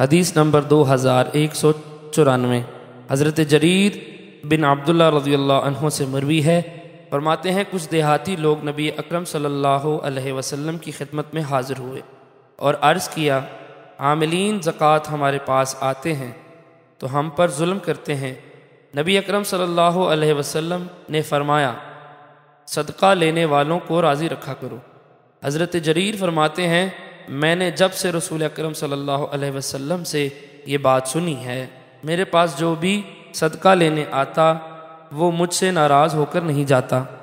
हदीस नंबर दो हज़ार एक सौ चौरानवे हज़रत जरीर बिन अब्दुल्ला रजी अनहों से मरवी है फरमाते हैं कुछ देहाती लोग नबी अकरम सल्लल्लाहु वसल्लम की खिदमत में हाज़िर हुए और अर्ज़ किया आमलिन ज़क़़त हमारे पास आते हैं तो हम पर जुल्म करते हैं नबी अकरम सल्लल्लाहु अलैहि वसल्लम ने फरमाया सदका लेने वालों को राज़ी रखा करो हज़रत जरीर फरमाते हैं मैंने जब से रसूल अक्रम सल्लल्लाहु अलैहि वसल्लम से ये बात सुनी है मेरे पास जो भी सदका लेने आता वो मुझसे नाराज़ होकर नहीं जाता